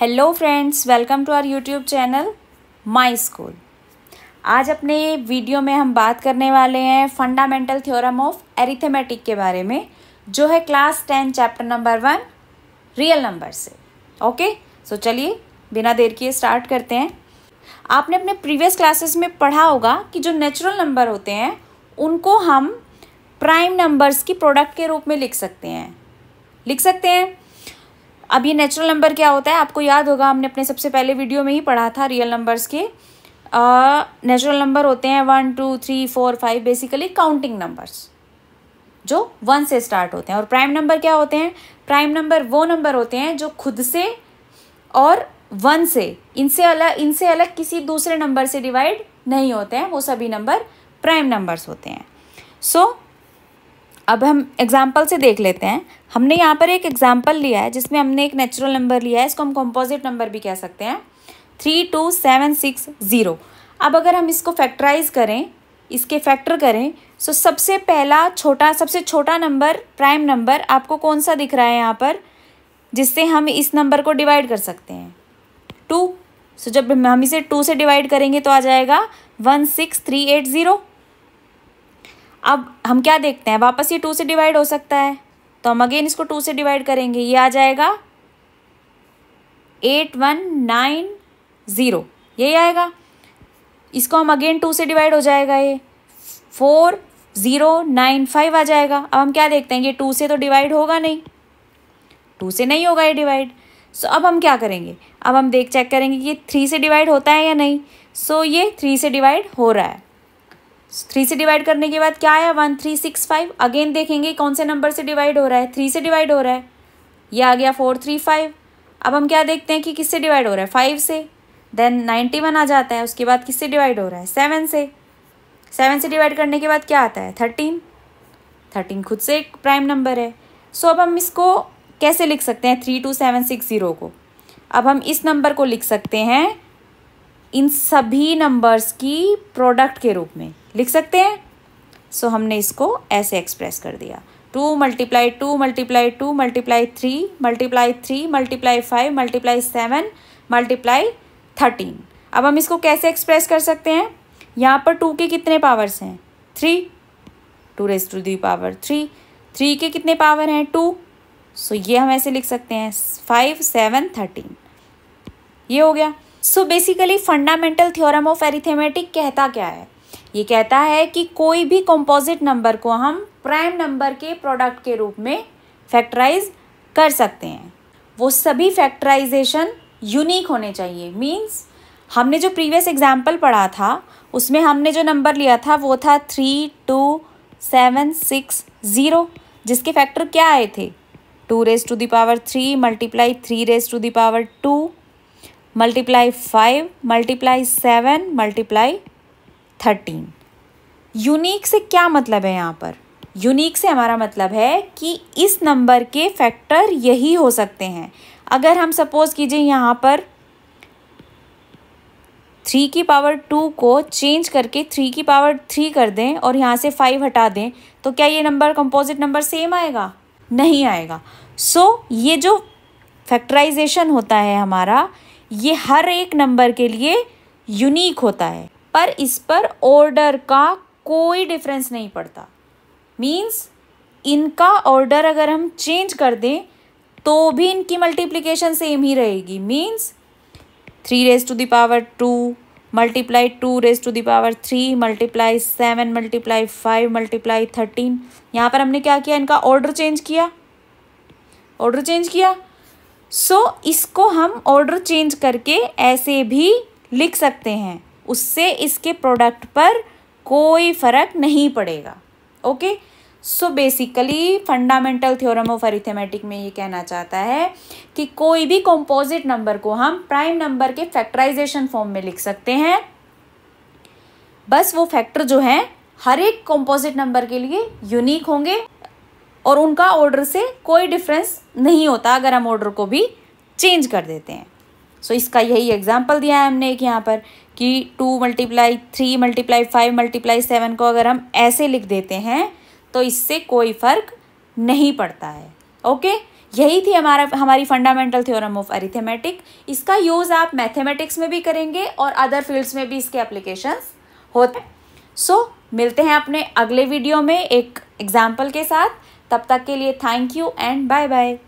hello friends welcome to our YouTube channel my school आज अपने video में हम बात करने वाले हैं फंडामेंटल थ्योरम ऑफ एरिथमेटिक के बारे में जो है class ten chapter number one real number से ओके सो चलिए बिना देर किए स्टार्ट करते हैं आपने अपने प्रीवियस क्लासेस में पढ़ा होगा कि जो नेचुरल नंबर होते हैं उनको हम प्राइम नंबर्स की प्रोडक्ट के रूप में लिख सकते हैं लिख सकते हैं अब ये नेचुरल नंबर क्या होता है आपको याद होगा हमने अपने सबसे पहले वीडियो में ही पढ़ा था रियल नंबर्स के नेचुरल नंबर होते हैं one two three four five basically counting numbers जो वन से स्टार्ट होते हैं और प्राइम नंबर क्या होते हैं प्राइम नंबर वो नंबर होते हैं जो खुद से और वन से इनसे अलग इनसे अलग किसी दूसरे नंबर से डिवाइड नहीं होते हैं वो सभी नंबर प्राइम नंबर्स होते हैं सो so, अब हम एग्जाम्पल से देख लेते हैं हमने यहाँ पर एक एग्जाम्पल लिया है जिसमें हमने एक नेचुरल नंबर लिया है इसको हम कंपोजिट नंबर भी कह सकते हैं three two seven six zero अब अगर हम इसको फैक्टराइज करें इसके फैक्टर करें सो तो सबसे पहला छोटा सबसे छोटा नंबर प्राइम नंबर आपको कौन सा दिख रहा है यहाँ पर जिससे हम इस नंबर को डिवाइड कर सकते हैं टू सो जब हम इसे टू से डिवाइड करेंगे तो आ जाएगा one six three eight zero अब हम क्या देखते हैं वापस ये टू से डिवाइड हो सकता है तो हम अगेन इसको टू से डिवाइड करेंगे ये आ जाएगा एट वन नाइन ज़ीरो यही आएगा इसको हम अगेन टू से डिवाइड हो जाएगा ये फोर ज़ीरो नाइन फाइव आ जाएगा अब हम क्या देखते हैं ये टू से तो डिवाइड होगा नहीं टू से नहीं होगा ये डिवाइड सो अब हम क्या करेंगे अब हम देख चेक करेंगे कि ये थ्री से डिवाइड होता है या नहीं सो ये थ्री से डिवाइड हो रहा है थ्री से डिवाइड करने के बाद क्या आया one three six five again देखेंगे कौन से नंबर से डिवाइड हो रहा है थ्री से डिवाइड हो रहा है ये आ गया फोर थ्री फाइव अब हम क्या देखते हैं कि किससे डिवाइड हो रहा है फाइव से देन नाइन्टी वन आ जाता है उसके बाद किससे डिवाइड हो रहा है सेवन से सेवन से डिवाइड करने के बाद क्या आता है थर्टीन थर्टीन खुद से एक प्राइम नंबर है सो so, अब हम इसको कैसे लिख सकते हैं three two seven six zero को अब हम इस नंबर को लिख सकते हैं इन सभी नंबर्स की प्रोडक्ट के रूप में लिख सकते हैं सो so, हमने इसको ऐसे एक्सप्रेस कर दिया two multiply two multiply two multiply three multiply three multiply five multiply seven multiply thirteen अब हम इसको कैसे एक्सप्रेस कर सकते हैं यहाँ पर टू के कितने पावर्स हैं three two raise to the power three three के कितने पावर हैं टू सो ये हम ऐसे लिख सकते हैं फाइव सेवन थर्टीन ये हो गया so basically fundamental theorem of arithmetic कहता क्या है ये कहता है कि कोई भी कंपोजिट नंबर को हम प्राइम नंबर के प्रोडक्ट के रूप में फैक्टराइज कर सकते हैं वो सभी फैक्टराइजेशन यूनिक होने चाहिए मीन्स हमने जो प्रीवियस एग्जाम्पल पढ़ा था उसमें हमने जो नंबर लिया था वो था three two seven six zero जिसके फैक्टर क्या आए थे two raise to the power three multiply three raise to the power two multiply five multiply seven multiply thirteen unique से क्या मतलब है यहाँ पर यूनिक से हमारा मतलब है कि इस नंबर के फैक्टर यही हो सकते हैं अगर हम सपोज़ कीजिए यहाँ पर थ्री की पावर टू को चेंज करके थ्री की पावर थ्री कर दें और यहाँ से फाइव हटा दें तो क्या ये नंबर कंपोजिट नंबर सेम आएगा नहीं आएगा सो so, ये जो फैक्टराइजेशन होता है हमारा ये हर एक नंबर के लिए यूनिक होता है पर इस पर ऑर्डर का कोई डिफरेंस नहीं पड़ता मीन्स इनका ऑर्डर अगर हम चेंज कर दें तो भी इनकी मल्टीप्लिकेशन सेम ही रहेगी means three raise to the power two multiply two raise to the power three multiply seven multiply five multiply thirteen यहाँ पर हमने क्या किया इनका ऑर्डर चेंज किया ऑर्डर चेंज किया सो so, इसको हम ऑर्डर चेंज करके ऐसे भी लिख सकते हैं उससे इसके प्रोडक्ट पर कोई फ़र्क नहीं पड़ेगा okay so basically fundamental theorem of arithmetic में ये कहना चाहता है कि कोई भी कॉम्पोजिट नंबर को हम प्राइम नंबर के फैक्टराइजेशन फॉर्म में लिख सकते हैं बस वो फैक्टर जो हैं हर एक कॉम्पोजिट नंबर के लिए यूनिक होंगे और उनका ऑर्डर से कोई डिफरेंस नहीं होता अगर हम ऑर्डर को भी चेंज कर देते हैं सो so, इसका यही एग्जाम्पल दिया है हमने एक यहाँ पर कि two multiply three multiply five multiply seven को अगर हम ऐसे लिख देते हैं तो इससे कोई फ़र्क नहीं पड़ता है ओके यही थी हमारा हमारी फंडामेंटल थ्योरम ऑफ अरिथमेटिक इसका यूज़ आप मैथमेटिक्स में भी करेंगे और अदर फील्ड्स में भी इसके एप्लीकेशंस होते हैं सो so, मिलते हैं अपने अगले वीडियो में एक एग्जाम्पल के साथ तब तक के लिए thank you and bye bye